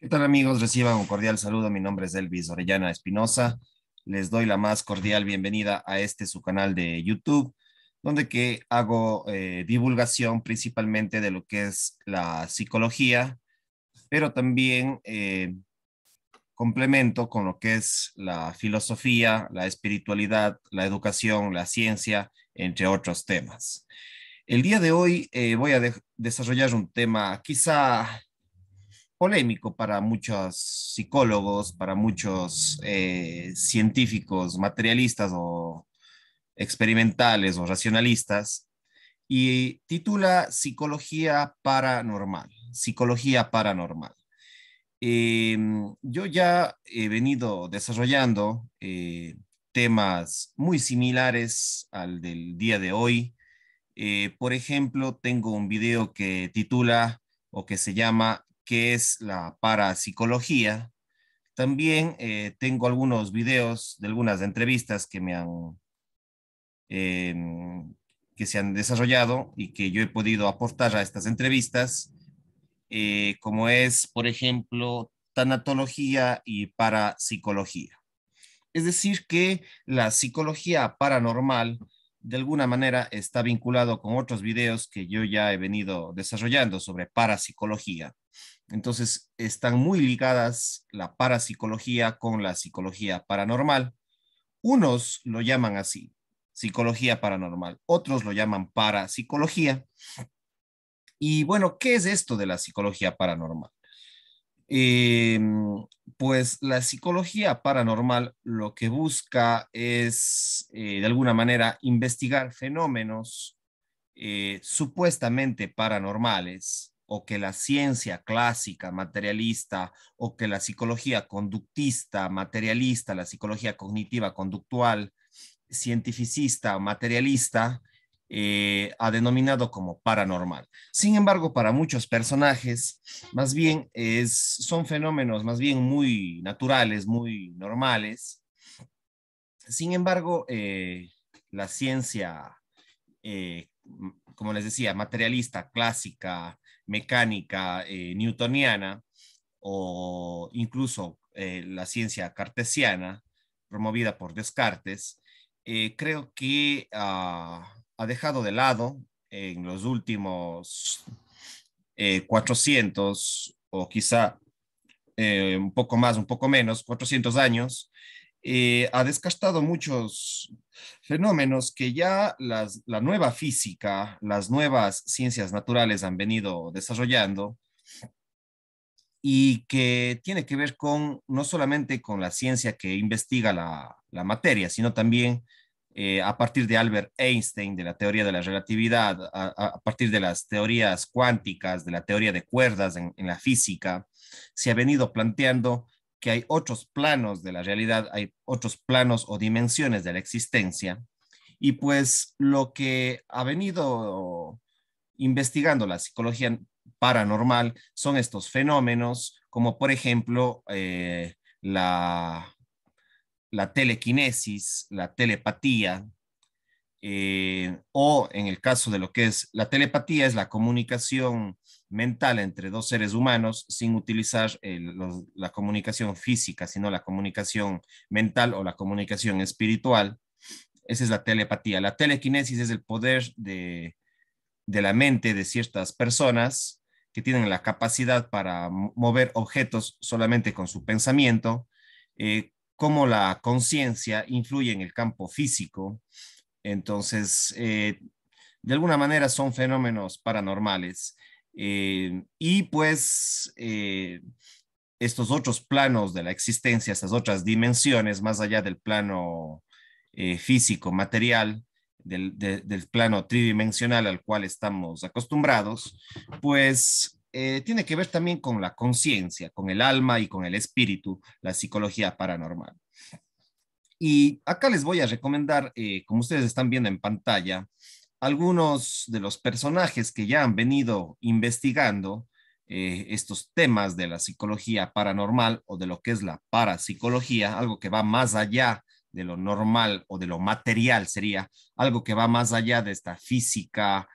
¿Qué tal amigos? Reciban un cordial saludo. Mi nombre es Elvis Orellana Espinosa. Les doy la más cordial bienvenida a este su canal de YouTube, donde que hago eh, divulgación principalmente de lo que es la psicología, pero también eh, complemento con lo que es la filosofía, la espiritualidad, la educación, la ciencia, entre otros temas. El día de hoy eh, voy a desarrollar un tema quizá polémico para muchos psicólogos, para muchos eh, científicos materialistas o experimentales o racionalistas, y titula Psicología Paranormal, Psicología Paranormal. Em, yo ya he venido desarrollando eh, temas muy similares al del día de hoy. Eh, por ejemplo, tengo un video que titula o que se llama que es la parapsicología. También eh, tengo algunos videos de algunas entrevistas que me han, em, que se han desarrollado y que yo he podido aportar a estas entrevistas, eh, como es, por ejemplo, tanatología y parapsicología. Es decir, que la psicología paranormal de alguna manera está vinculado con otros videos que yo ya he venido desarrollando sobre parapsicología entonces, están muy ligadas la parapsicología con la psicología paranormal. Unos lo llaman así, psicología paranormal, otros lo llaman parapsicología. Y bueno, ¿qué es esto de la psicología paranormal? Em, pues la psicología paranormal lo que busca es, eh, de alguna manera, investigar fenómenos eh, supuestamente paranormales o que la ciencia clásica materialista o que la psicología conductista materialista, la psicología cognitiva conductual, cientificista materialista, eh, ha denominado como paranormal. Sin embargo, para muchos personajes, más bien son fenómenos más bien muy naturales, muy normales. Sin embargo, eh, la ciencia, eh, como les decía, materialista, clásica, mecánica eh, newtoniana o incluso eh, la ciencia cartesiana promovida por Descartes, eh, creo que ah, ha dejado de lado en los últimos 400 o quizá un poco más, un poco menos, 400 años, eh, ha descartado muchos fenómenos que ya las, la nueva física, las nuevas ciencias naturales han venido desarrollando y que tiene que ver con no solamente con la ciencia que investiga la, materia, sino también eh, a partir de Albert Einstein, de la teoría de la relatividad, a, partir de las teorías cuánticas, de la teoría de cuerdas en la física, se ha venido planteando que hay otros planos de la realidad, hay otros planos o dimensiones de la existencia. Y pues lo que ha venido investigando la psicología paranormal son estos fenómenos, como por ejemplo eh, la, la telequinesis, la telepatía, eh, o en el caso de lo que es la telepatía, es la comunicación mental entre dos seres humanos sin utilizar eh, la comunicación física, sino la comunicación mental o la comunicación espiritual. Esa es la telepatía. La telequinesis es el poder de, la mente de ciertas personas que tienen la capacidad para mover objetos solamente con su pensamiento, eh, como la conciencia influye en el campo físico, entonces, eh, de alguna manera son fenómenos paranormales. Eh, y pues eh, estos otros planos de la existencia, estas otras dimensiones, más allá del plano físico, material, del, plano tridimensional al cual estamos acostumbrados, pues tiene que ver también con la conciencia, con el alma y con el espíritu, la psicología paranormal. Y acá les voy a recomendar, eh, como ustedes están viendo en pantalla, algunos de los personajes que ya han venido investigando eh, estos temas de la psicología paranormal o de lo que es la parapsicología, algo que va más allá de lo normal o de lo material, sería algo que va más allá de esta física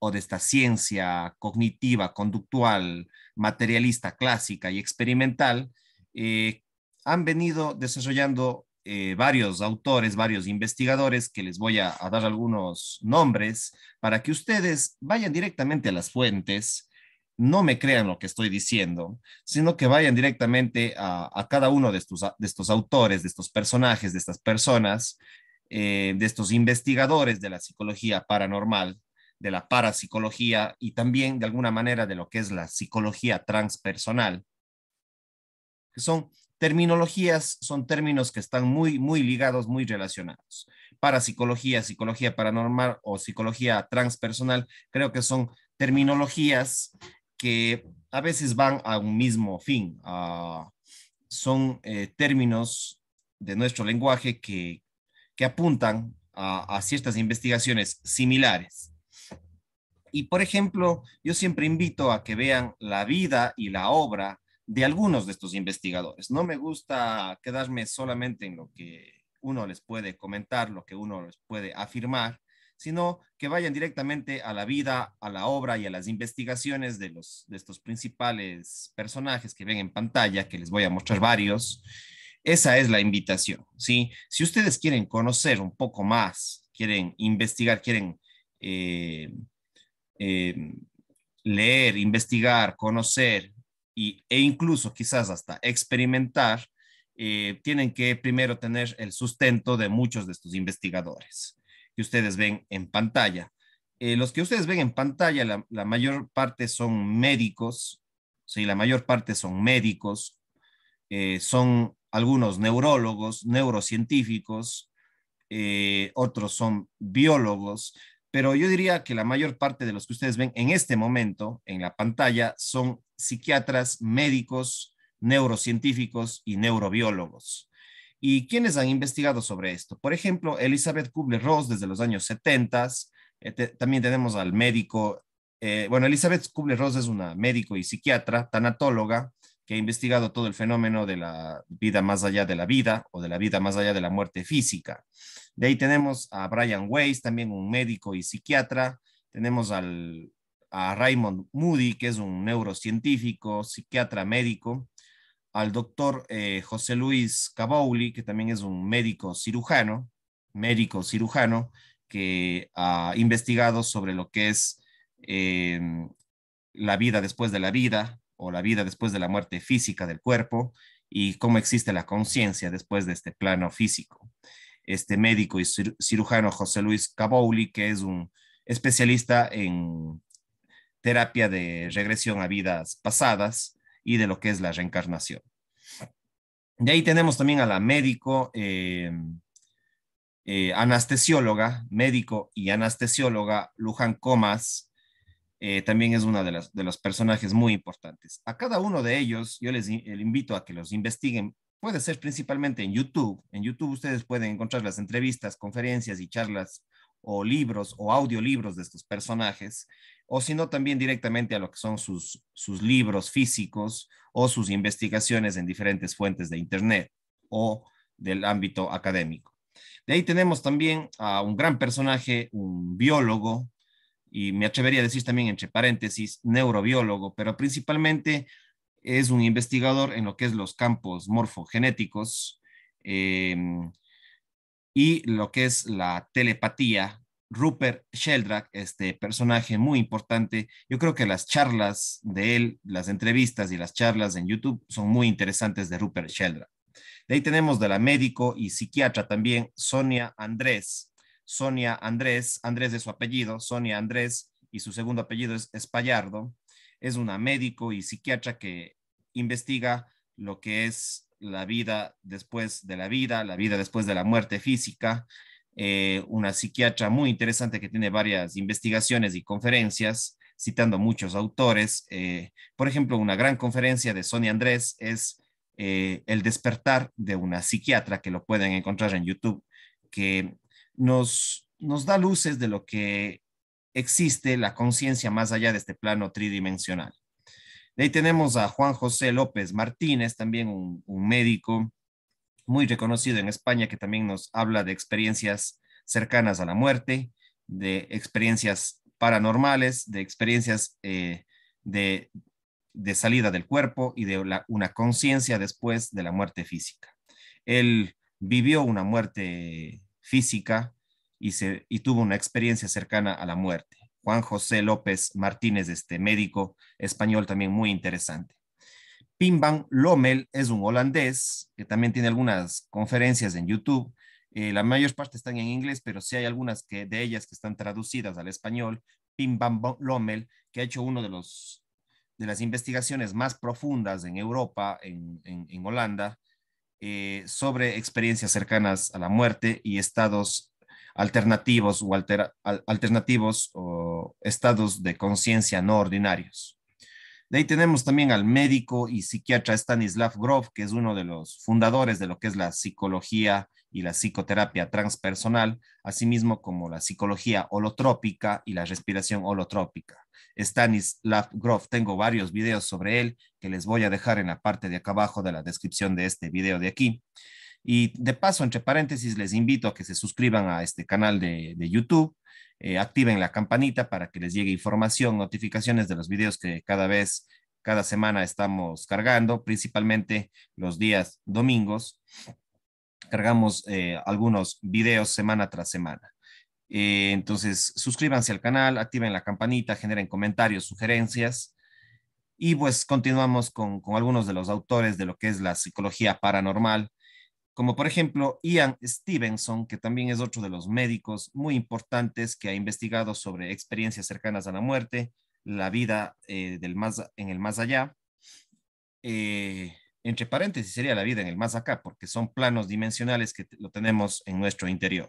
o de esta ciencia cognitiva, conductual, materialista, clásica y experimental, eh, han venido desarrollando eh, varios autores, varios investigadores, que les voy a, dar algunos nombres para que ustedes vayan directamente a las fuentes, no me crean lo que estoy diciendo, sino que vayan directamente a, cada uno de estos, de estos autores, de estos personajes, de estas personas, eh, de estos investigadores de la psicología paranormal, de la parapsicología y también de alguna manera de lo que es la psicología transpersonal, que son Terminologías son términos que están muy, muy ligados, muy relacionados. para psicología psicología paranormal o psicología transpersonal, creo que son terminologías que a veces van a un mismo fin. Ah, son eh, términos de nuestro lenguaje que, que apuntan a, a ciertas investigaciones similares. Y por ejemplo, yo siempre invito a que vean la vida y la obra de algunos de estos investigadores. No me gusta quedarme solamente en lo que uno les puede comentar, lo que uno les puede afirmar, sino que vayan directamente a la vida, a la obra y a las investigaciones de, los, de estos principales personajes que ven en pantalla, que les voy a mostrar varios. Esa es la invitación, ¿sí? Si ustedes quieren conocer un poco más, quieren investigar, quieren eh, eh, leer, investigar, conocer y, e incluso quizás hasta experimentar, eh, tienen que primero tener el sustento de muchos de estos investigadores que ustedes ven en pantalla. Eh, los que ustedes ven en pantalla, la, mayor parte son médicos, sí, la mayor parte son médicos, eh, son algunos neurólogos, neurocientíficos, otros son biólogos, pero yo diría que la mayor parte de los que ustedes ven en este momento en la pantalla son psiquiatras, médicos, neurocientíficos y neurobiólogos. ¿Y quiénes han investigado sobre esto? Por ejemplo, Elizabeth Kubler-Ross desde los años 70, eh, también tenemos al médico, eh, bueno, Elizabeth Kubler-Ross es una médico y psiquiatra, tanatóloga, que ha investigado todo el fenómeno de la vida más allá de la vida o de la vida más allá de la muerte física. De ahí tenemos a Brian Weiss, también un médico y psiquiatra. Tenemos a Raymond Moody, que es un neurocientífico, psiquiatra médico. Al doctor eh, José Luis Cabauli, que también es un médico cirujano, médico cirujano, que ha investigado sobre lo que es eh, la vida después de la vida, o la vida después de la muerte física del cuerpo y cómo existe la conciencia después de este plano físico. Este médico y cirujano José Luis Cabouli, que es un especialista en terapia de regresión a vidas pasadas y de lo que es la reencarnación. De ahí tenemos también a la médico, eh, eh, anestesióloga, médico y anestesióloga Luján Comas, eh, también es una de las de los personajes muy importantes. A cada uno de ellos yo les, eh, invito a que los investiguen. Puede ser principalmente en YouTube. En YouTube ustedes pueden encontrar las entrevistas, conferencias y charlas o libros o audiolibros de estos personajes, o si no también directamente a lo que son sus, sus libros físicos o sus investigaciones en diferentes fuentes de Internet o del ámbito académico. De ahí tenemos también a un gran personaje, un biólogo y me atrevería a decir también entre paréntesis, neurobiólogo, pero principalmente es un investigador en lo que es los campos morfogenéticos em, y lo que es la telepatía. Rupert Sheldrake este personaje muy importante, yo creo que las charlas de él, las entrevistas y las charlas en YouTube son muy interesantes de Rupert Sheldrake De ahí tenemos de la médico y psiquiatra también, Sonia Andrés, Sonia Andrés, Andrés es su apellido, Sonia Andrés, y su segundo apellido es Espallardo, es una médico y psiquiatra que investiga lo que es la vida después de la vida, la vida después de la muerte física, eh, una psiquiatra muy interesante que tiene varias investigaciones y conferencias, citando muchos autores. Eh, por ejemplo, una gran conferencia de Sonia Andrés es eh, El despertar de una psiquiatra, que lo pueden encontrar en YouTube, que nos, nos da luces de lo que existe la conciencia más allá de este plano tridimensional. De ahí tenemos a Juan José López Martínez, también un, médico muy reconocido en España que también nos habla de experiencias cercanas a la muerte, de experiencias paranormales, de experiencias eh, de, salida del cuerpo y de una conciencia después de la muerte física. Él vivió una muerte física y, se, tuvo una experiencia cercana a la muerte. Juan José López Martínez, este médico español también muy interesante. Pim van Lommel es un holandés que también tiene algunas conferencias en YouTube. Eh, la mayor parte están en inglés, pero sí hay algunas que, de ellas que están traducidas al español. Pim van Lommel, que ha hecho uno de los de las investigaciones más profundas en Europa, en, en Holanda, eh, sobre experiencias cercanas a la muerte y estados alternativos o alternativos o estados de conciencia no ordinarios. De ahí tenemos también al médico y psiquiatra Stanislav Grof, que es uno de los fundadores de lo que es la psicología y la psicoterapia transpersonal, así como la psicología holotrópica y la respiración holotrópica. Stanislav Grof. Tengo varios videos sobre él que les voy a dejar en la parte de acá abajo de la descripción de este video de aquí. Y de paso, entre paréntesis, les invito a que se suscriban a este canal de, YouTube, eh, activen la campanita para que les llegue información, notificaciones de los videos que cada vez, cada semana estamos cargando, principalmente los días domingos. Cargamos eh, algunos videos semana tras semana. Eh, entonces, suscríbanse al canal, activen la campanita, generen comentarios, sugerencias. Y pues continuamos con, algunos de los autores de lo que es la psicología paranormal, como por ejemplo Ian Stevenson, que también es otro de los médicos muy importantes que ha investigado sobre experiencias cercanas a la muerte, la vida eh, del más, en el más allá. Eh, entre paréntesis sería la vida en el más acá, porque son planos dimensionales que lo tenemos en nuestro interior.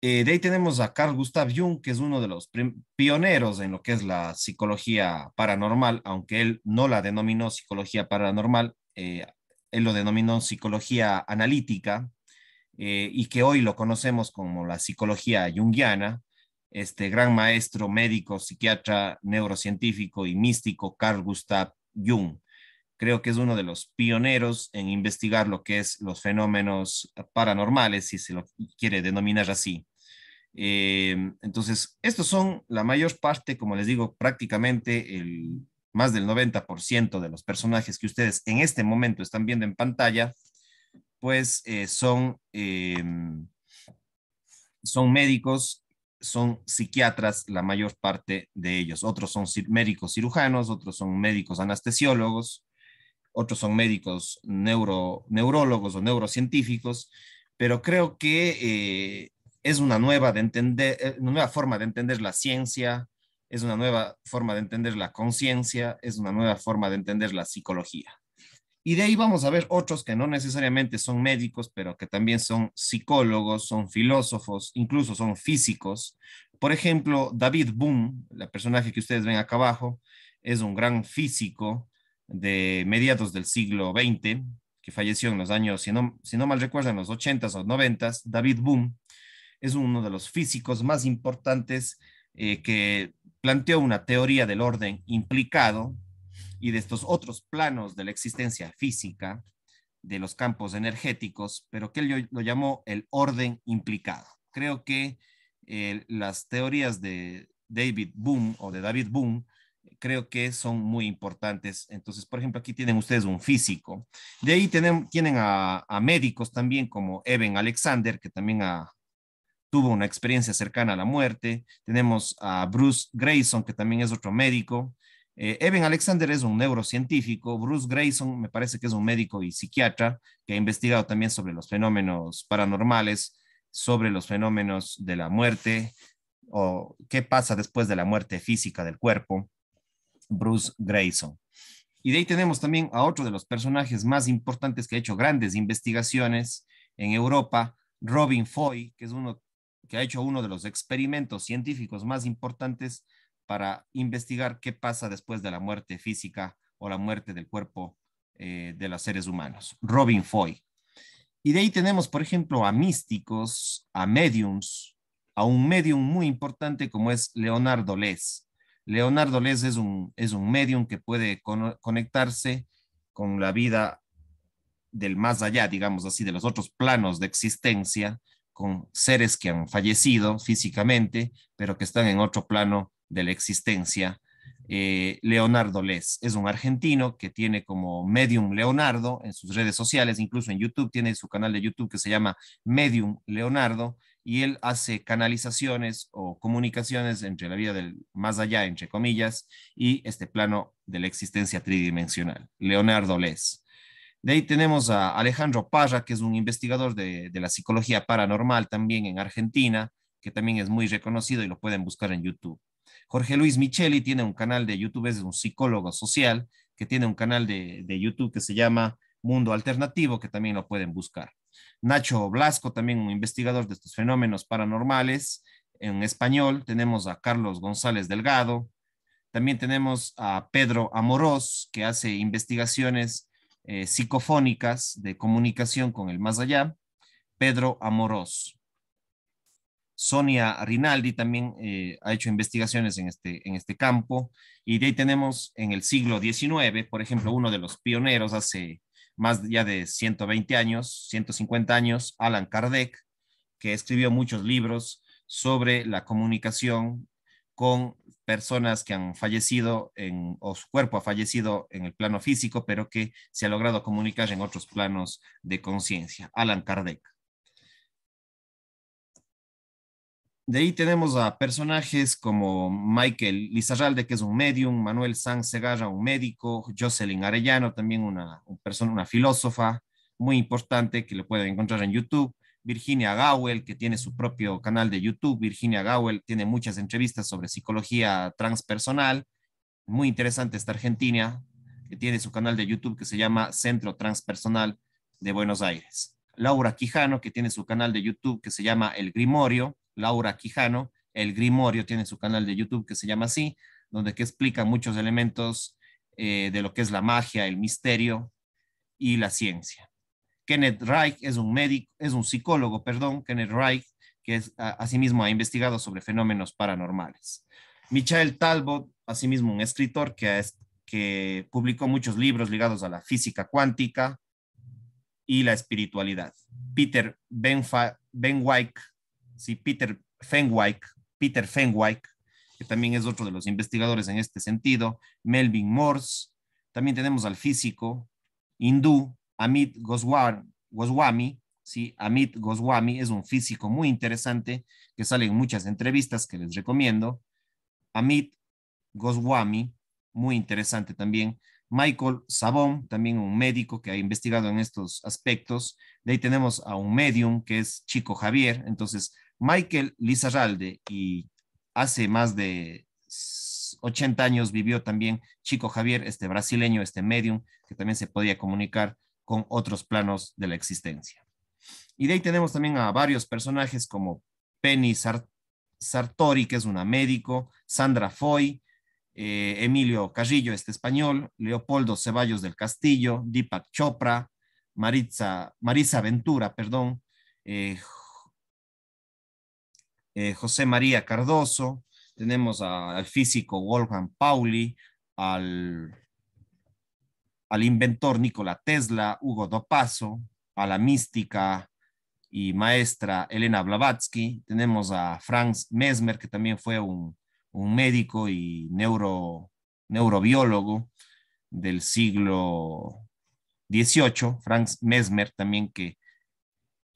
Eh, de ahí tenemos a Carl Gustav Jung, que es uno de los pioneros en lo que es la psicología paranormal, aunque él no la denominó psicología paranormal, eh, él lo denominó psicología analítica eh, y que hoy lo conocemos como la psicología junguiana. Este gran maestro médico, psiquiatra, neurocientífico y místico, Carl Gustav Jung creo que es uno de los pioneros en investigar lo que es los fenómenos paranormales, si se lo quiere denominar así. Eh, entonces, estos son la mayor parte, como les digo, prácticamente el, más del 90% de los personajes que ustedes en este momento están viendo en pantalla, pues eh, son, eh, son médicos, son psiquiatras, la mayor parte de ellos. Otros son médicos cirujanos, otros son médicos anestesiólogos, otros son médicos neuro, neurólogos o neurocientíficos, pero creo que eh, es eh, una nueva, forma de entender la ciencia, es una nueva forma de entender la conciencia, es una nueva forma de entender la psicología. Y de ahí vamos a ver otros que no necesariamente son médicos, pero que también son psicólogos, son filósofos, incluso son físicos. Por ejemplo, David Boom, el personaje que ustedes ven acá abajo, es un gran físico de mediados del siglo XX, que falleció en los años, si no, si no mal recuerdo, en los 80s o 90s, David Boom es uno de los físicos más importantes eh, que planteó una teoría del orden implicado y de estos otros planos de la existencia física, de los campos energéticos, pero que él lo llamó el orden implicado. Creo que eh, las teorías de David Boom o de David Boom creo que son muy importantes. Entonces, por ejemplo, aquí tienen ustedes un físico. De ahí tienen, a, médicos también como Evan Alexander, que también tuvo una experiencia cercana a la muerte. Tenemos a Bruce Grayson, que también es otro médico. Eh, Evan Alexander es un neurocientífico. Bruce Grayson me parece que es un médico y psiquiatra que ha investigado también sobre los fenómenos paranormales, sobre los fenómenos de la muerte o qué pasa después de la muerte física del cuerpo. Bruce Grayson. Y de ahí tenemos también a otro de los personajes más importantes que ha hecho grandes investigaciones en Europa, Robin Foy, que es uno que ha hecho uno de los experimentos científicos más importantes para investigar qué pasa después de la muerte física o la muerte del cuerpo eh, de los seres humanos. Robin Foy. Y de ahí tenemos, por ejemplo, a místicos, a mediums, a un medium muy importante como es Leonardo Les, Leonardo Les es un, es un medium que puede conectarse con la vida del más allá, digamos así, de los otros planos de existencia, con seres que han fallecido físicamente, pero que están en otro plano de la existencia. Eh, Leonardo Les es un argentino que tiene como Medium Leonardo en sus redes sociales, incluso en YouTube, tiene su canal de YouTube que se llama Medium Leonardo y él hace canalizaciones o comunicaciones entre la vida del más allá, entre comillas, y este plano de la existencia tridimensional, Leonardo Les. De ahí tenemos a Alejandro Parra, que es un investigador de, la psicología paranormal también en Argentina, que también es muy reconocido y lo pueden buscar en YouTube. Jorge Luis Micheli tiene un canal de YouTube, es un psicólogo social, que tiene un canal de YouTube que se llama Mundo Alternativo, que también lo pueden buscar. Nacho Blasco, también un investigador de estos fenómenos paranormales. En español tenemos a Carlos González Delgado. También tenemos a Pedro Amorós, que hace investigaciones eh, psicofónicas de comunicación con el más allá. Pedro Amorós. Sonia Rinaldi también eh, ha hecho investigaciones en este, en este campo. Y de ahí tenemos en el siglo XIX, por ejemplo, uno de los pioneros hace más ya de 120 años, 150 años, Alan Kardec, que escribió muchos libros sobre la comunicación con personas que han fallecido en, o su cuerpo ha fallecido en el plano físico, pero que se ha logrado comunicar en otros planos de conciencia. Alan Kardec. De ahí tenemos a personajes como Michael Lizarralde, que es un medium, Manuel Sanz Segarra, un médico, Jocelyn Arellano, también una, persona, una filósofa muy importante que lo pueden encontrar en YouTube, Virginia Gowell, que tiene su propio canal de YouTube, Virginia Gowell tiene muchas entrevistas sobre psicología transpersonal, muy interesante esta argentina, que tiene su canal de YouTube que se llama Centro Transpersonal de Buenos Aires. Laura Quijano, que tiene su canal de YouTube que se llama El Grimorio, Laura Quijano, El Grimorio tiene su canal de YouTube que se llama así, donde que explica muchos elementos eh, de lo que es la magia, el misterio y la ciencia. Kenneth Reich es un médico, es un psicólogo, perdón, Kenneth Reich, que es, asimismo ha investigado sobre fenómenos paranormales. Michael Talbot, asimismo un escritor que, es, que publicó muchos libros ligados a la física cuántica y la espiritualidad. Peter Benfa, Sí, Peter Fenwick, Peter Fenwick, que también es otro de los investigadores en este sentido, Melvin Morse, también tenemos al físico hindú Amit Goswami, ¿sí? Amit Goswami es un físico muy interesante que sale en muchas entrevistas que les recomiendo. Amit Goswami, muy interesante también. Michael Sabón, también un médico que ha investigado en estos aspectos. De ahí tenemos a un medium que es Chico Javier. Entonces, Michael Lizarralde y hace más de 80 años vivió también Chico Javier, este brasileño, este medium, que también se podía comunicar con otros planos de la existencia. Y de ahí tenemos también a varios personajes como Penny Sartori, que es una médico, Sandra Foy, eh, Emilio Carrillo, este español, Leopoldo Ceballos del Castillo, Deepak Chopra, Marisa Ventura, perdón, eh, eh, José María Cardoso, tenemos al físico Wolfgang Pauli, al, al inventor Nikola Tesla, Hugo Dopaso, a la mística y maestra Elena Blavatsky, tenemos a Franz Mesmer, que también fue un, médico y neuro, neurobiólogo del siglo XVIII, Franz Mesmer también que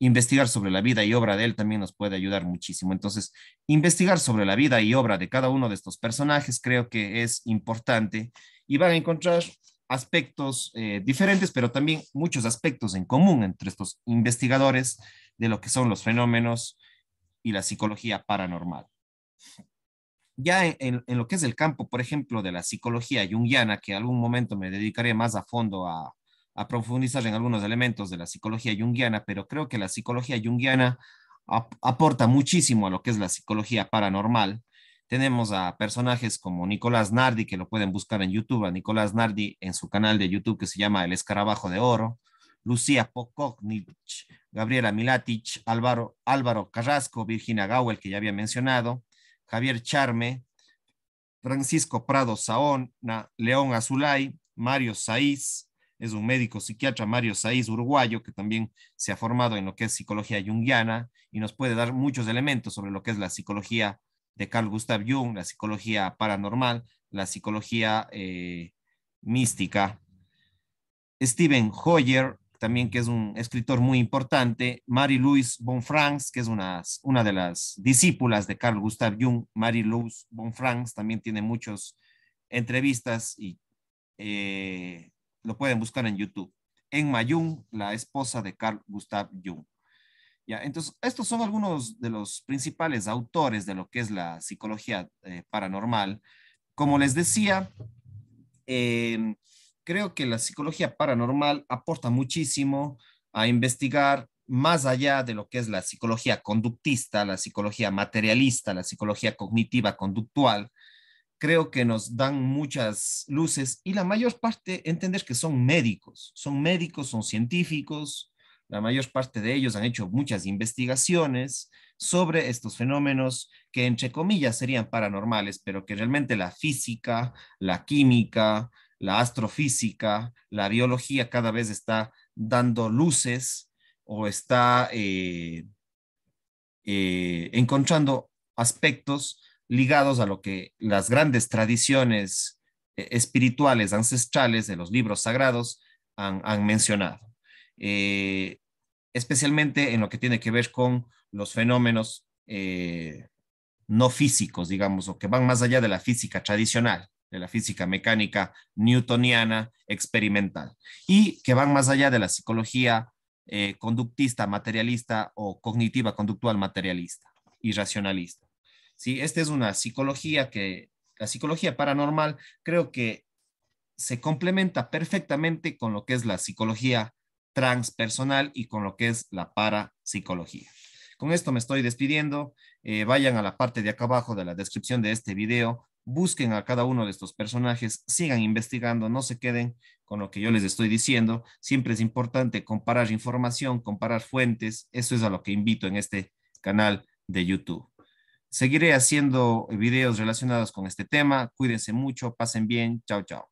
investigar sobre la vida y obra de él también nos puede ayudar muchísimo. Entonces, investigar sobre la vida y obra de cada uno de estos personajes creo que es importante y van a encontrar aspectos eh, diferentes, pero también muchos aspectos en común entre estos investigadores de lo que son los fenómenos y la psicología paranormal. Ya en, lo que es el campo, por ejemplo, de la psicología jungiana, que algún momento me dedicaré más a fondo a, a profundizar en algunos elementos de la psicología junguiana, pero creo que la psicología junguiana aporta muchísimo a lo que es la psicología paranormal. Tenemos a personajes como Nicolás Nardi, que lo pueden buscar en YouTube, a Nicolás Nardi en su canal de YouTube que se llama El Escarabajo de Oro, Lucía Pokoknich, Gabriela Milatic, Álvaro, Carrasco, Virginia Gauel, que ya había mencionado, Javier Charme, Francisco Prado Saón, León Azulay, Mario Saiz, es un médico psiquiatra, Mario Saiz, uruguayo, que también se ha formado en lo que es psicología junguiana y nos puede dar muchos elementos sobre lo que es la psicología de Carl Gustav Jung, la psicología paranormal, la psicología eh, mística. Steven Hoyer, también que es un escritor muy importante, Marie-Louise Franz, que es una, una de las discípulas de Carl Gustav Jung, Mary louise Franz también tiene muchas entrevistas y eh, lo pueden buscar en YouTube. En Jung, la esposa de Carl Gustav Jung. Ya, entonces, estos son algunos de los principales autores de lo que es la psicología eh, paranormal. Como les decía, em, creo que la psicología paranormal aporta muchísimo a investigar más allá de lo que es la psicología conductista, la psicología materialista, la psicología cognitiva conductual, creo que nos dan muchas luces y la mayor parte entender que son médicos, son médicos, son científicos, la mayor parte de ellos han hecho muchas investigaciones sobre estos fenómenos que entre comillas serían paranormales, pero que realmente la física, la química, la astrofísica, la biología cada vez está dando luces o está eh, eh, encontrando aspectos ligados a lo que las grandes tradiciones eh, espirituales ancestrales de los libros sagrados han, mencionado, eh, especialmente en lo que tiene que ver con los fenómenos eh, no físicos, digamos, o que van más allá de la física tradicional, de la física mecánica newtoniana experimental, y que van más allá de la psicología conductista, materialista o cognitiva, conductual, materialista y racionalista. ¿sí? Esta es una psicología que, la psicología paranormal creo que se complementa perfectamente con lo que es la psicología transpersonal y con lo que es la parapsicología. Con esto me estoy despidiendo. Eh, vayan a la parte de acá abajo de la descripción de este video, busquen a cada uno de estos personajes, sigan investigando, no se queden con lo que yo les estoy diciendo. Siempre es importante comparar información, comparar fuentes. Eso es a lo que invito en este canal de YouTube. Seguiré haciendo eh, videos relacionados con este tema. Cuídense mucho, pasen bien. Chao, chao.